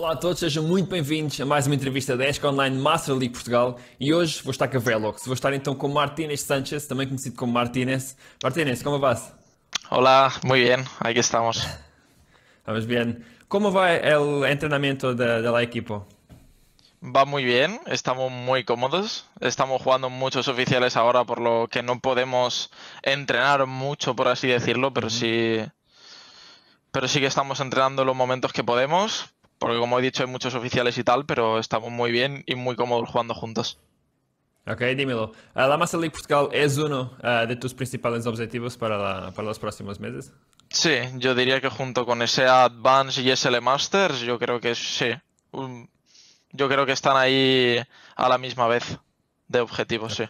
Hola a todos, sean muy bienvenidos a más una entrevista de ESCA Online Master League Portugal e hoy voy a estar com a Velox, a estar então com Martínez Sánchez, también conocido como Martínez. Martínez, ¿cómo vas? Hola, muy bien, aquí estamos. Estamos bien. ¿Cómo va el entrenamiento del la equipo? Va muy bien, estamos muy cómodos, estamos jugando muchos oficiales ahora por lo que no podemos entrenar mucho, por así decirlo, pero sí, pero sí que estamos entrenando los momentos que podemos, porque como he dicho, hay muchos oficiales y tal, pero estamos muy bien y muy cómodos jugando juntos. Ok, dímelo. Ah, ¿La Master League Portugal es uno ah, de tus principales objetivos para, los próximos meses? Sí, yo diría que junto con ese Advance y SL Masters, yo creo que sí. yo creo que están ahí a la misma vez de objetivos, sí.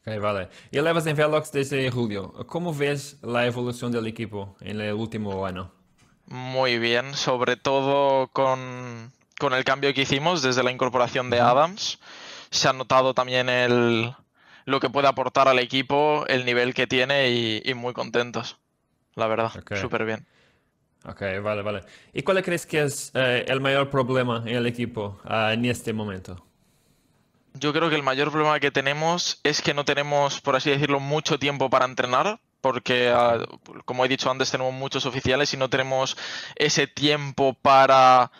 Ok, vale. Y levas en Velox desde julio. ¿Cómo ves la evolución del equipo en el último año? Muy bien, sobre todo con, el cambio que hicimos desde la incorporación de Adams. Se ha notado también el, lo que puede aportar al equipo, el nivel que tiene y, muy contentos, la verdad, okay. súper bien. Ok, vale, vale. ¿Y cuál crees que es eh, el mayor problema en el equipo ah, en este momento? Yo creo que el mayor problema que tenemos es que no tenemos, por así decirlo, mucho tiempo para entrenar, porque ah, como he dicho antes tenemos muchos oficiales y no tenemos ese tiempo para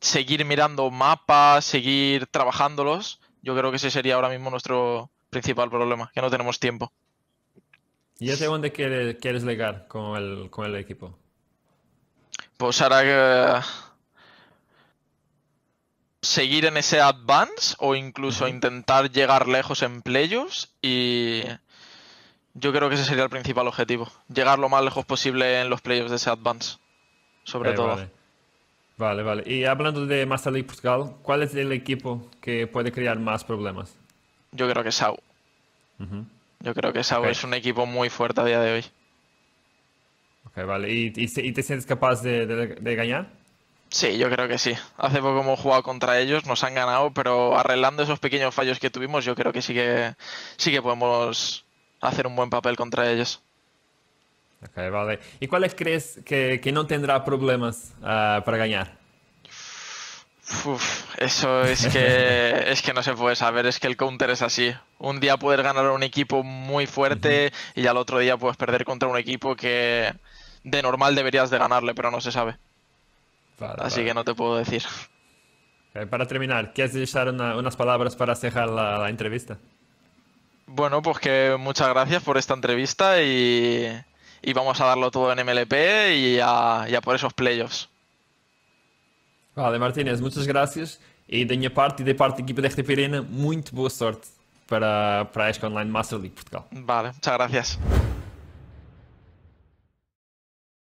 seguir mirando mapas, seguir trabajándolos. Yo creo que ese sería ahora mismo nuestro principal problema, que no tenemos tiempo. ¿Y hacia dónde quieres, llegar con el, con el equipo? Pues ahora eh, que... Seguir en ese advance o incluso intentar llegar lejos en playoffs y... Yo creo que ese sería el principal objetivo. Llegar lo más lejos posible en los playoffs de ese Advance. Sobre eh, todo. Vale. vale. Y hablando de Master League Portugal, ¿cuál es el equipo que puede crear más problemas? Yo creo que Sau. Yo creo que Sau es un equipo muy fuerte a día de hoy. Ok, vale. ¿Y, te sientes capaz de, ganar? Sí, yo creo que sí. Hace poco hemos jugado contra ellos, nos han ganado, pero arreglando esos pequeños fallos que tuvimos, yo creo que sí que sí que podemos hacer un buen papel contra ellos. Okay, vale. ¿Y cuáles crees que, no tendrá problemas ah, para ganar? eso es que, es que no se puede saber, es que el counter es así. Un día puedes ganar a un equipo muy fuerte y al otro día puedes perder contra un equipo que de normal deberías de ganarle, pero no se sabe. así que no te puedo decir. para terminar, ¿quieres echar unas palabras para cerrar la entrevista? Bueno, pues que muchas gracias por esta entrevista y, vamos a darlo todo en MLP y a, por esos playoffs. Vale, Martínez, muchas gracias. y de minha parte y de parte da equipa de RTP Arena, muito boa sorte para, para Online Master League Portugal. Vale, muchas gracias.